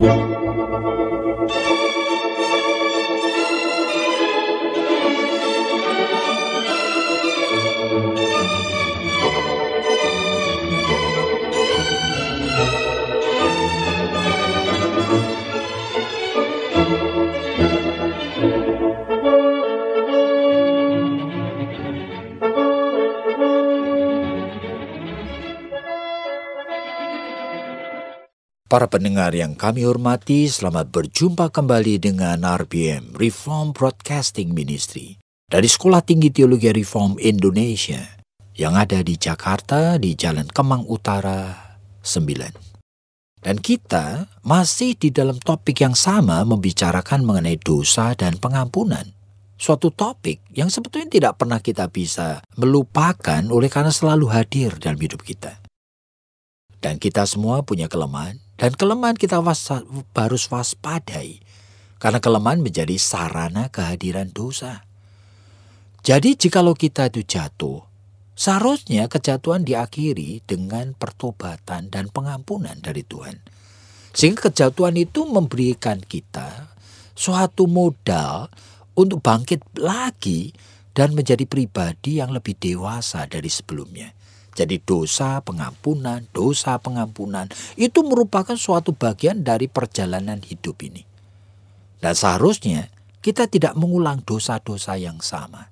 Música Para pendengar yang kami hormati, selamat berjumpa kembali dengan RBM Reform Broadcasting Ministry dari Sekolah Tinggi Teologi Reform Indonesia yang ada di Jakarta di Jalan Kemang Utara 9. Dan kita masih di dalam topik yang sama membicarakan mengenai dosa dan pengampunan. Suatu topik yang sebetulnya tidak pernah kita bisa melupakan oleh karena selalu hadir dalam hidup kita. Dan kita semua punya kelemahan, dan kelemahan kita was, harus waspadai karena kelemahan menjadi sarana kehadiran dosa. Jadi jikalau kita itu jatuh, seharusnya kejatuhan diakhiri dengan pertobatan dan pengampunan dari Tuhan. Sehingga kejatuhan itu memberikan kita suatu modal untuk bangkit lagi dan menjadi pribadi yang lebih dewasa dari sebelumnya. Jadi dosa pengampunan, dosa pengampunan itu merupakan suatu bagian dari perjalanan hidup ini. Dan seharusnya kita tidak mengulang dosa-dosa yang sama.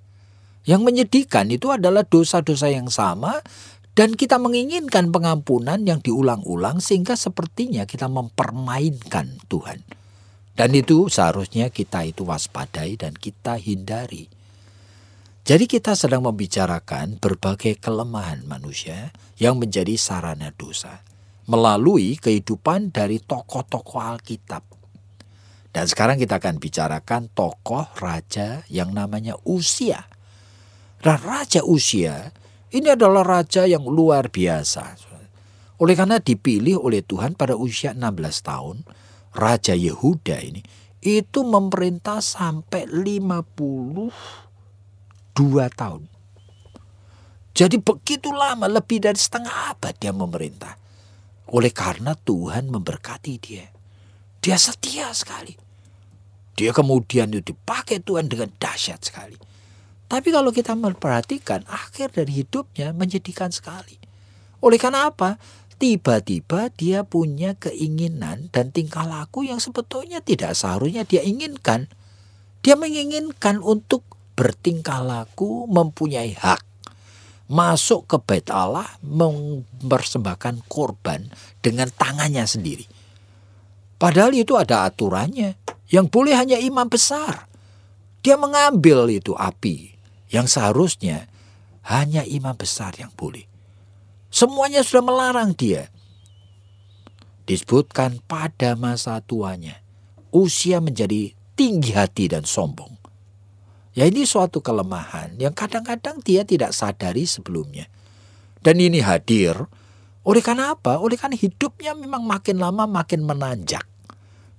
Yang menyedihkan itu adalah dosa-dosa yang sama dan kita menginginkan pengampunan yang diulang-ulang sehingga sepertinya kita mempermainkan Tuhan. Dan itu seharusnya kita itu waspadai dan kita hindari. Jadi kita sedang membicarakan berbagai kelemahan manusia yang menjadi sarana dosa melalui kehidupan dari tokoh-tokoh Alkitab. Dan sekarang kita akan bicarakan tokoh raja yang namanya Usia. Dan nah, raja Usia ini adalah raja yang luar biasa. Oleh karena dipilih oleh Tuhan pada usia 16 tahun, raja Yehuda ini itu memerintah sampai 50 dua tahun. Jadi begitu lama, lebih dari setengah abad dia memerintah. Oleh karena Tuhan memberkati dia. Dia setia sekali. Dia kemudian itu dipakai Tuhan dengan dahsyat sekali. Tapi kalau kita memperhatikan akhir dari hidupnya menjadikan sekali. Oleh karena apa? Tiba-tiba dia punya keinginan dan tingkah laku yang sebetulnya tidak seharusnya dia inginkan. Dia menginginkan untuk bertingkah laku mempunyai hak masuk ke bait Allah mempersembahkan korban dengan tangannya sendiri. Padahal itu ada aturannya. Yang boleh hanya imam besar. Dia mengambil itu api yang seharusnya hanya imam besar yang boleh. Semuanya sudah melarang dia. Disebutkan pada masa tuanya, usia menjadi tinggi hati dan sombong. Ya ini suatu kelemahan yang kadang-kadang dia tidak sadari sebelumnya. Dan ini hadir oleh karena apa? Oleh karena hidupnya memang makin lama makin menanjak.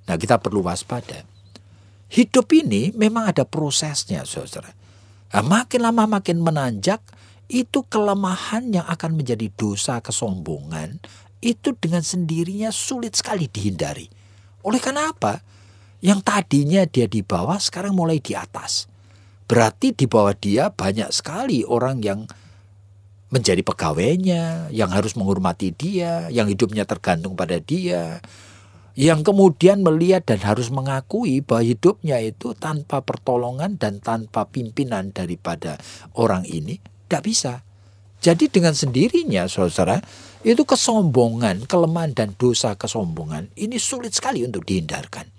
Nah kita perlu waspada. Hidup ini memang ada prosesnya saudara. Nah, makin lama makin menanjak itu kelemahan yang akan menjadi dosa kesombongan itu dengan sendirinya sulit sekali dihindari. Oleh karena apa? Yang tadinya dia di bawah sekarang mulai di atas. Berarti di bawah dia banyak sekali orang yang menjadi pegawainya, yang harus menghormati dia, yang hidupnya tergantung pada dia, yang kemudian melihat dan harus mengakui bahwa hidupnya itu tanpa pertolongan dan tanpa pimpinan daripada orang ini tidak bisa. Jadi dengan sendirinya saudara itu kesombongan, kelemahan dan dosa kesombongan ini sulit sekali untuk dihindarkan.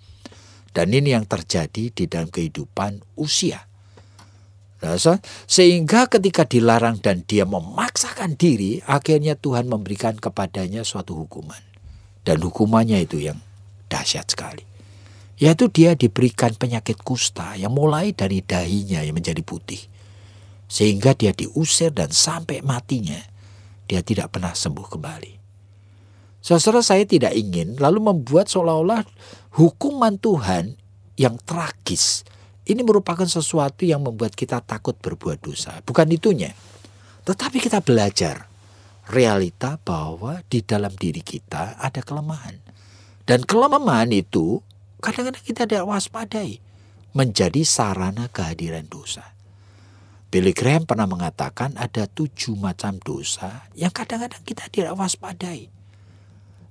Dan ini yang terjadi di dalam kehidupan usia sehingga ketika dilarang dan dia memaksakan diri, akhirnya Tuhan memberikan kepadanya suatu hukuman. Dan hukumannya itu yang dahsyat sekali. Yaitu dia diberikan penyakit kusta yang mulai dari dahinya yang menjadi putih. Sehingga dia diusir dan sampai matinya dia tidak pernah sembuh kembali. Saudara saya tidak ingin lalu membuat seolah-olah hukuman Tuhan yang tragis ini merupakan sesuatu yang membuat kita takut berbuat dosa. Bukan itunya. Tetapi kita belajar realita bahwa di dalam diri kita ada kelemahan. Dan kelemahan itu kadang-kadang kita tidak waspadai. Menjadi sarana kehadiran dosa. Billy Graham pernah mengatakan ada tujuh macam dosa yang kadang-kadang kita tidak waspadai.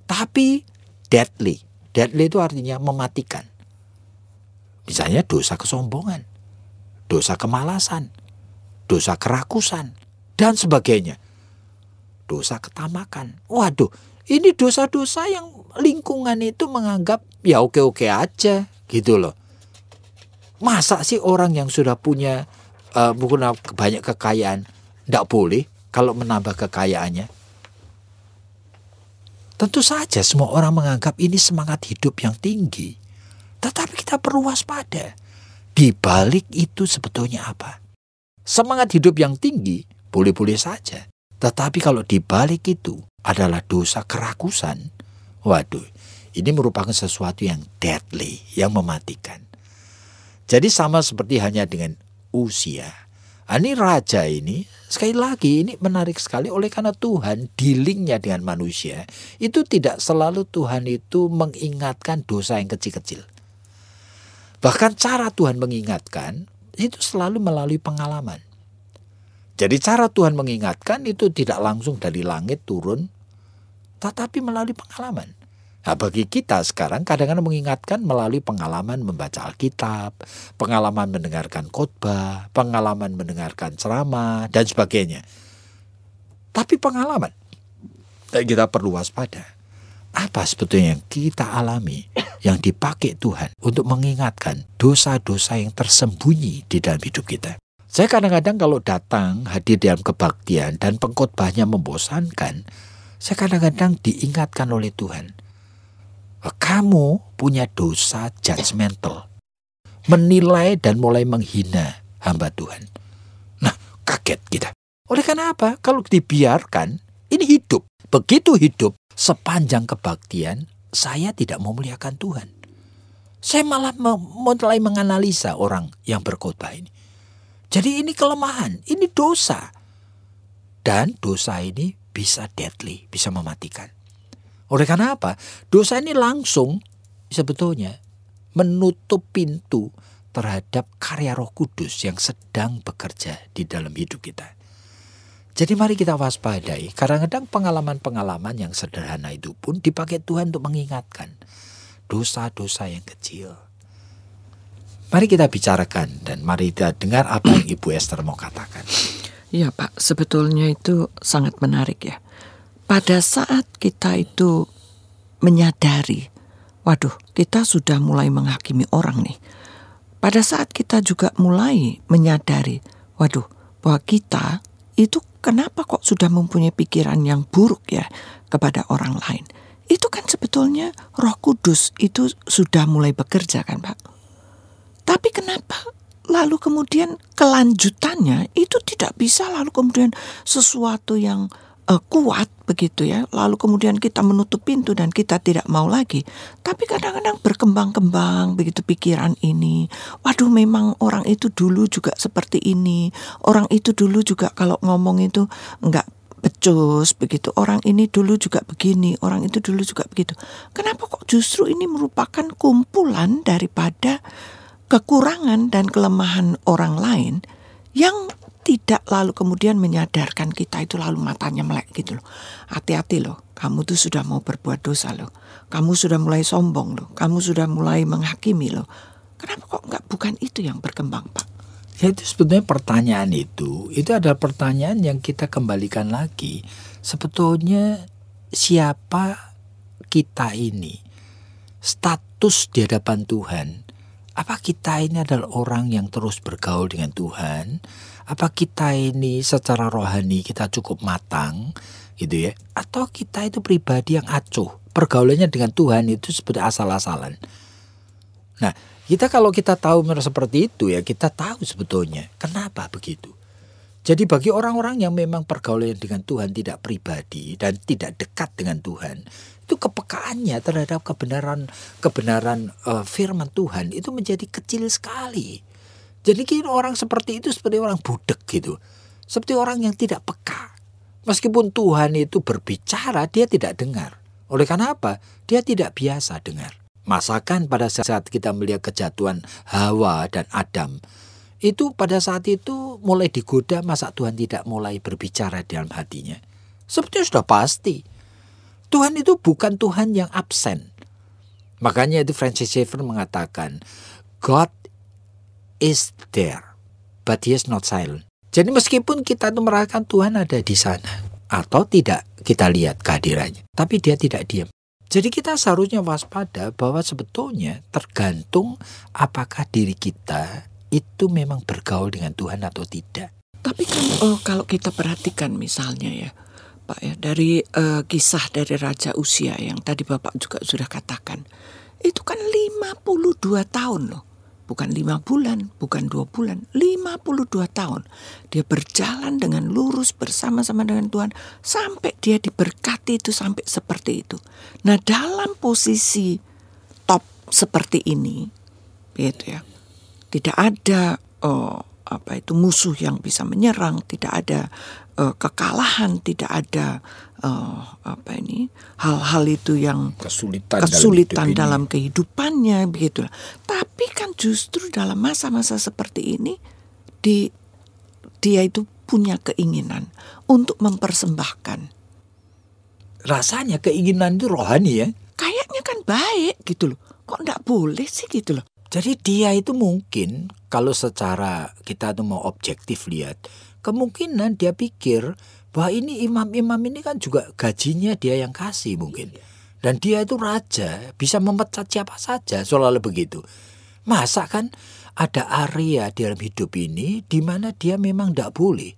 Tapi deadly. Deadly itu artinya mematikan Misalnya dosa kesombongan, dosa kemalasan, dosa kerakusan, dan sebagainya. Dosa ketamakan. Waduh, ini dosa-dosa yang lingkungan itu menganggap ya oke-oke aja gitu loh. Masa sih orang yang sudah punya uh, banyak kekayaan tidak boleh kalau menambah kekayaannya? Tentu saja semua orang menganggap ini semangat hidup yang tinggi. Tetapi kita perlu waspada. Di balik itu sebetulnya apa? Semangat hidup yang tinggi boleh-boleh saja. Tetapi kalau di balik itu adalah dosa kerakusan, waduh, ini merupakan sesuatu yang deadly, yang mematikan. Jadi sama seperti hanya dengan usia. Ah, ini raja ini, sekali lagi ini menarik sekali oleh karena Tuhan dealingnya dengan manusia. Itu tidak selalu Tuhan itu mengingatkan dosa yang kecil-kecil. Bahkan cara Tuhan mengingatkan itu selalu melalui pengalaman. Jadi cara Tuhan mengingatkan itu tidak langsung dari langit turun, tetapi melalui pengalaman. Nah, bagi kita sekarang kadang-kadang mengingatkan melalui pengalaman membaca Alkitab, pengalaman mendengarkan khotbah, pengalaman mendengarkan ceramah, dan sebagainya. Tapi pengalaman, eh, kita perlu waspada apa sebetulnya yang kita alami yang dipakai Tuhan untuk mengingatkan dosa-dosa yang tersembunyi di dalam hidup kita. Saya kadang-kadang kalau datang hadir dalam kebaktian dan pengkhotbahnya membosankan, saya kadang-kadang diingatkan oleh Tuhan. Eh, kamu punya dosa judgmental. Menilai dan mulai menghina hamba Tuhan. Nah, kaget kita. Oleh karena apa? Kalau dibiarkan, ini hidup. Begitu hidup, sepanjang kebaktian saya tidak memuliakan Tuhan. Saya malah mulai menganalisa orang yang berkhotbah ini. Jadi ini kelemahan, ini dosa. Dan dosa ini bisa deadly, bisa mematikan. Oleh karena apa? Dosa ini langsung sebetulnya menutup pintu terhadap karya Roh Kudus yang sedang bekerja di dalam hidup kita. Jadi mari kita waspadai. Kadang-kadang pengalaman-pengalaman yang sederhana itu pun dipakai Tuhan untuk mengingatkan dosa-dosa yang kecil. Mari kita bicarakan dan mari kita dengar apa yang Ibu Esther mau katakan. Ya Pak, sebetulnya itu sangat menarik ya. Pada saat kita itu menyadari, waduh kita sudah mulai menghakimi orang nih. Pada saat kita juga mulai menyadari, waduh bahwa kita itu kenapa kok sudah mempunyai pikiran yang buruk ya kepada orang lain? Itu kan sebetulnya Roh Kudus itu sudah mulai bekerja kan, Pak. Tapi kenapa lalu kemudian kelanjutannya itu tidak bisa lalu kemudian sesuatu yang uh, kuat begitu ya. Lalu kemudian kita menutup pintu dan kita tidak mau lagi. Tapi kadang-kadang berkembang-kembang begitu pikiran ini. Waduh memang orang itu dulu juga seperti ini. Orang itu dulu juga kalau ngomong itu enggak becus begitu orang ini dulu juga begini orang itu dulu juga begitu kenapa kok justru ini merupakan kumpulan daripada kekurangan dan kelemahan orang lain yang tidak lalu kemudian menyadarkan kita itu lalu matanya melek gitu loh. Hati-hati loh, kamu tuh sudah mau berbuat dosa loh. Kamu sudah mulai sombong loh, kamu sudah mulai menghakimi loh. Kenapa kok nggak bukan itu yang berkembang Pak? Ya itu sebetulnya pertanyaan itu, itu adalah pertanyaan yang kita kembalikan lagi. Sebetulnya siapa kita ini? Status di hadapan Tuhan. Apa kita ini adalah orang yang terus bergaul dengan Tuhan? apa kita ini secara rohani kita cukup matang gitu ya atau kita itu pribadi yang acuh pergaulannya dengan Tuhan itu seperti asal-asalan nah kita kalau kita tahu seperti itu ya kita tahu sebetulnya kenapa begitu jadi bagi orang-orang yang memang pergaulannya dengan Tuhan tidak pribadi dan tidak dekat dengan Tuhan itu kepekaannya terhadap kebenaran kebenaran uh, firman Tuhan itu menjadi kecil sekali jadi kini orang seperti itu seperti orang budek gitu. Seperti orang yang tidak peka. Meskipun Tuhan itu berbicara, dia tidak dengar. Oleh karena apa? Dia tidak biasa dengar. Masakan pada saat kita melihat kejatuhan Hawa dan Adam, itu pada saat itu mulai digoda masa Tuhan tidak mulai berbicara dalam hatinya. Sebetulnya sudah pasti. Tuhan itu bukan Tuhan yang absen. Makanya itu Francis Schaeffer mengatakan, God is there, but he is not silent. Jadi meskipun kita itu merasakan Tuhan ada di sana atau tidak kita lihat kehadirannya, tapi dia tidak diam. Jadi kita seharusnya waspada bahwa sebetulnya tergantung apakah diri kita itu memang bergaul dengan Tuhan atau tidak. Tapi kan oh, kalau kita perhatikan misalnya ya, Pak ya, dari uh, kisah dari Raja Usia yang tadi Bapak juga sudah katakan, itu kan 52 tahun loh bukan lima bulan, bukan dua bulan, lima puluh dua tahun. Dia berjalan dengan lurus bersama-sama dengan Tuhan sampai dia diberkati itu sampai seperti itu. Nah dalam posisi top seperti ini, gitu ya, tidak ada oh, apa itu musuh yang bisa menyerang, tidak ada uh, kekalahan, tidak ada uh, apa ini hal-hal itu yang kesulitan, kesulitan dalam, dalam kehidupannya begitulah. Tapi kan justru dalam masa-masa seperti ini di dia itu punya keinginan untuk mempersembahkan. Rasanya keinginan itu rohani ya. Kayaknya kan baik gitu loh. Kok tidak boleh sih gitu loh. Jadi dia itu mungkin kalau secara kita tuh mau objektif lihat, kemungkinan dia pikir bahwa ini imam-imam ini kan juga gajinya dia yang kasih mungkin. Iya. Dan dia itu raja, bisa memecat siapa saja, soalnya begitu. Masa kan ada area dalam hidup ini di mana dia memang tidak boleh.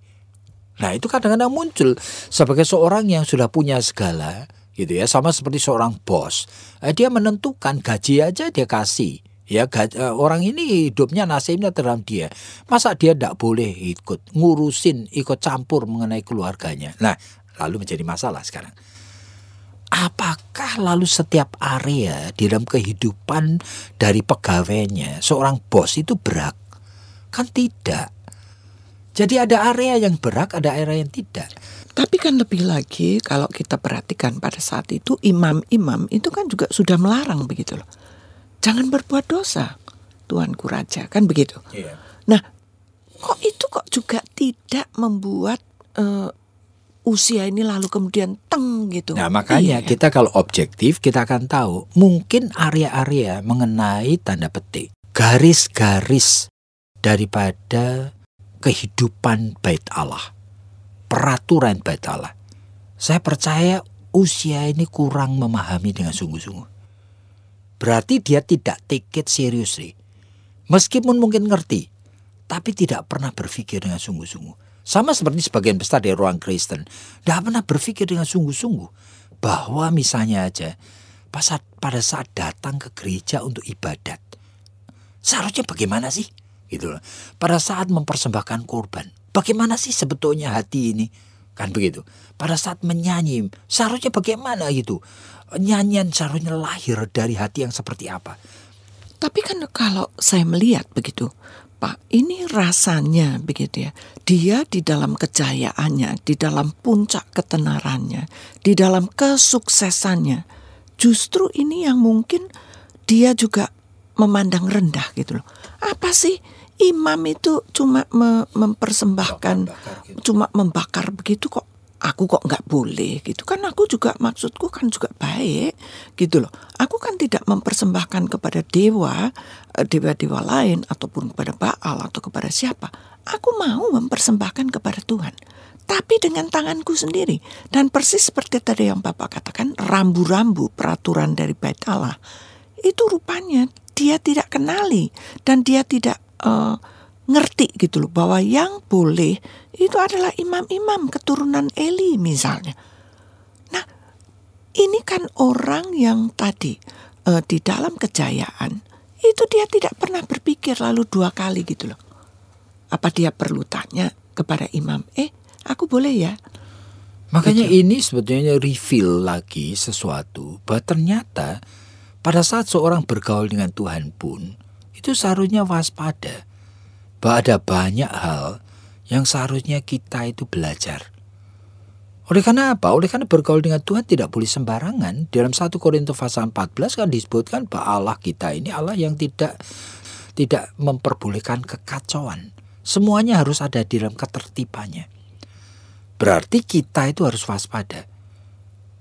Nah itu kadang-kadang muncul sebagai seorang yang sudah punya segala gitu ya sama seperti seorang bos eh, dia menentukan gaji aja dia kasih ya eh, orang ini hidupnya nasibnya dalam dia masa dia tidak boleh ikut ngurusin ikut campur mengenai keluarganya nah lalu menjadi masalah sekarang apakah lalu setiap area di dalam kehidupan dari pegawainya seorang bos itu berhak kan tidak jadi ada area yang berhak ada area yang tidak tapi kan lebih lagi kalau kita perhatikan pada saat itu imam-imam itu kan juga sudah melarang begitu loh jangan berbuat dosa, Tuanku Raja, kan begitu. Yeah. Nah, kok itu kok juga tidak membuat uh, usia ini lalu kemudian teng gitu. Nah makanya iya. kita kalau objektif kita akan tahu mungkin area-area mengenai tanda petik garis-garis daripada kehidupan bait Allah, peraturan bait Allah. Saya percaya usia ini kurang memahami dengan sungguh-sungguh. Berarti dia tidak take it seriously Meskipun mungkin ngerti, tapi tidak pernah berpikir dengan sungguh-sungguh. Sama seperti sebagian besar dari ruang Kristen, tidak pernah berpikir dengan sungguh-sungguh bahwa misalnya aja pas pada saat datang ke gereja untuk ibadat, seharusnya bagaimana sih? Gitu loh. Pada saat mempersembahkan korban, bagaimana sih sebetulnya hati ini? kan begitu pada saat menyanyi seharusnya bagaimana gitu nyanyian seharusnya lahir dari hati yang seperti apa tapi kan kalau saya melihat begitu Pak ini rasanya begitu ya dia di dalam kejayaannya di dalam puncak ketenarannya di dalam kesuksesannya justru ini yang mungkin dia juga memandang rendah gitu loh apa sih imam itu cuma me mempersembahkan bakar, gitu. cuma membakar begitu kok aku kok nggak boleh gitu kan aku juga maksudku kan juga baik gitu loh aku kan tidak mempersembahkan kepada dewa eh, dewa dewa lain ataupun kepada baal atau kepada siapa aku mau mempersembahkan kepada Tuhan tapi dengan tanganku sendiri dan persis seperti tadi yang bapak katakan rambu-rambu peraturan dari bait Allah itu rupanya dia tidak kenali dan dia tidak uh, ngerti gitu loh bahwa yang boleh itu adalah imam-imam keturunan Eli misalnya. Nah, ini kan orang yang tadi uh, di dalam kejayaan itu dia tidak pernah berpikir lalu dua kali gitu loh. Apa dia perlu tanya kepada imam, "Eh, aku boleh ya?" Makanya gitu. ini sebetulnya reveal lagi sesuatu bahwa ternyata pada saat seorang bergaul dengan Tuhan pun itu seharusnya waspada bahwa ada banyak hal yang seharusnya kita itu belajar. Oleh karena apa? Oleh karena bergaul dengan Tuhan tidak boleh sembarangan. Dalam 1 Korintus pasal 14 kan disebutkan bahwa Allah kita ini Allah yang tidak tidak memperbolehkan kekacauan. Semuanya harus ada di dalam ketertibannya. Berarti kita itu harus waspada.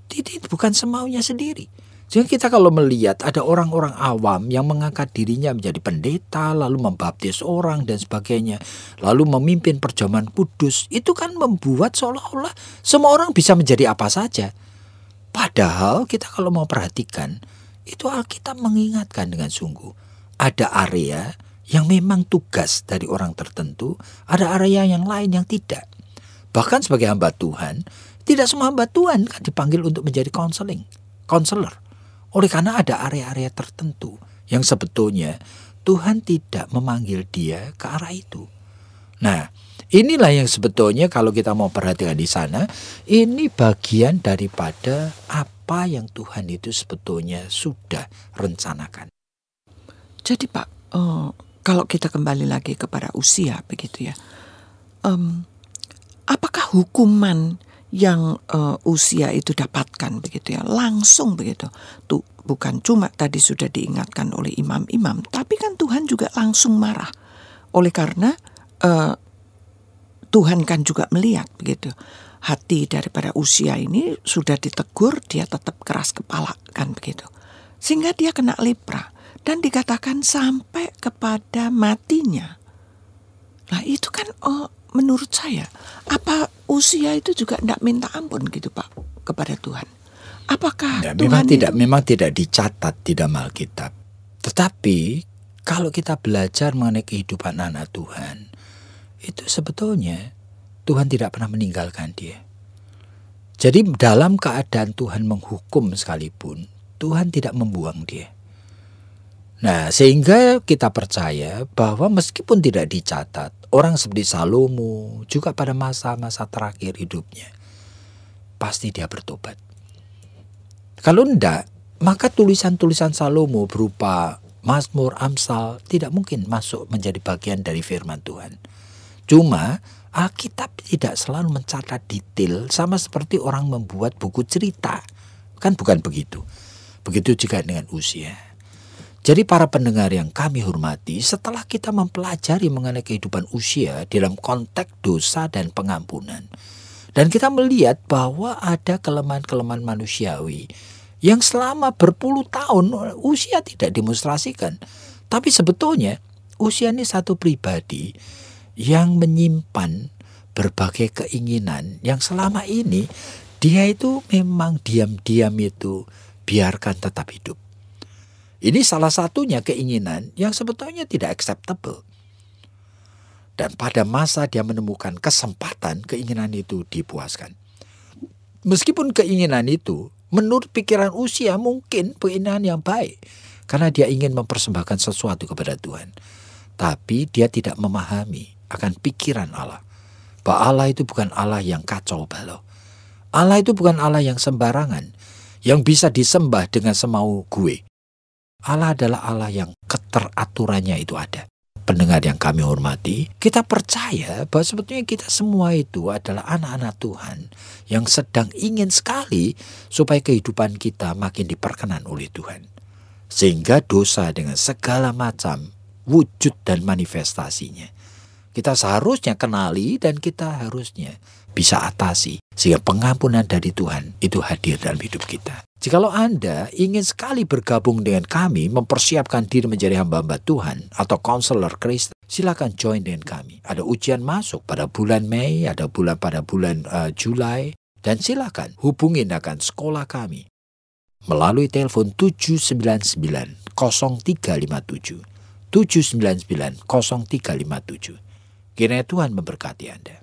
Tidak bukan semaunya sendiri. Sehingga kita kalau melihat ada orang-orang awam yang mengangkat dirinya menjadi pendeta, lalu membaptis orang dan sebagainya, lalu memimpin perjamuan kudus, itu kan membuat seolah-olah semua orang bisa menjadi apa saja. Padahal kita kalau mau perhatikan, itu Alkitab mengingatkan dengan sungguh. Ada area yang memang tugas dari orang tertentu, ada area yang lain yang tidak. Bahkan sebagai hamba Tuhan, tidak semua hamba Tuhan kan dipanggil untuk menjadi konseling, konselor. Oleh karena ada area-area tertentu yang sebetulnya Tuhan tidak memanggil dia ke arah itu. Nah, inilah yang sebetulnya kalau kita mau perhatikan di sana, ini bagian daripada apa yang Tuhan itu sebetulnya sudah rencanakan. Jadi Pak, uh, kalau kita kembali lagi kepada usia begitu ya, um, apakah hukuman yang uh, usia itu dapatkan begitu ya langsung begitu tuh bukan cuma tadi sudah diingatkan oleh imam-imam tapi kan Tuhan juga langsung marah oleh karena uh, Tuhan kan juga melihat begitu hati daripada usia ini sudah ditegur dia tetap keras kepala kan begitu sehingga dia kena lepra dan dikatakan sampai kepada matinya nah itu kan oh menurut saya apa usia itu juga tidak minta ampun gitu Pak kepada Tuhan. Apakah ya, Tuhan memang itu... tidak memang tidak dicatat di dalam Alkitab. Tetapi kalau kita belajar mengenai kehidupan anak Tuhan, itu sebetulnya Tuhan tidak pernah meninggalkan dia. Jadi dalam keadaan Tuhan menghukum sekalipun, Tuhan tidak membuang dia. Nah, sehingga kita percaya bahwa meskipun tidak dicatat, orang seperti Salomo juga pada masa-masa terakhir hidupnya pasti dia bertobat. Kalau tidak, maka tulisan-tulisan Salomo berupa Mazmur, Amsal tidak mungkin masuk menjadi bagian dari firman Tuhan. Cuma Alkitab tidak selalu mencatat detail sama seperti orang membuat buku cerita. Kan bukan begitu. Begitu juga dengan usia. Jadi para pendengar yang kami hormati, setelah kita mempelajari mengenai kehidupan usia dalam konteks dosa dan pengampunan, dan kita melihat bahwa ada kelemahan-kelemahan manusiawi yang selama berpuluh tahun usia tidak demonstrasikan. Tapi sebetulnya usia ini satu pribadi yang menyimpan berbagai keinginan yang selama ini dia itu memang diam-diam itu biarkan tetap hidup. Ini salah satunya keinginan yang sebetulnya tidak acceptable. Dan pada masa dia menemukan kesempatan keinginan itu dipuaskan. Meskipun keinginan itu menurut pikiran usia mungkin keinginan yang baik. Karena dia ingin mempersembahkan sesuatu kepada Tuhan. Tapi dia tidak memahami akan pikiran Allah. Bahwa Allah itu bukan Allah yang kacau balau. Allah itu bukan Allah yang sembarangan. Yang bisa disembah dengan semau gue. Allah adalah Allah yang keteraturannya itu ada. Pendengar yang kami hormati, kita percaya bahwa sebetulnya kita semua itu adalah anak-anak Tuhan yang sedang ingin sekali supaya kehidupan kita makin diperkenan oleh Tuhan. Sehingga dosa dengan segala macam wujud dan manifestasinya kita seharusnya kenali dan kita harusnya bisa atasi sehingga pengampunan dari Tuhan itu hadir dalam hidup kita. Jikalau Anda ingin sekali bergabung dengan kami, mempersiapkan diri menjadi hamba-hamba Tuhan atau konselor Kristen, silakan join dengan kami. Ada ujian masuk pada bulan Mei, ada bulan pada bulan uh, eh, Juli, dan silakan hubungin akan sekolah kami melalui telepon 799 0357 799 0357. Kiranya Tuhan memberkati Anda.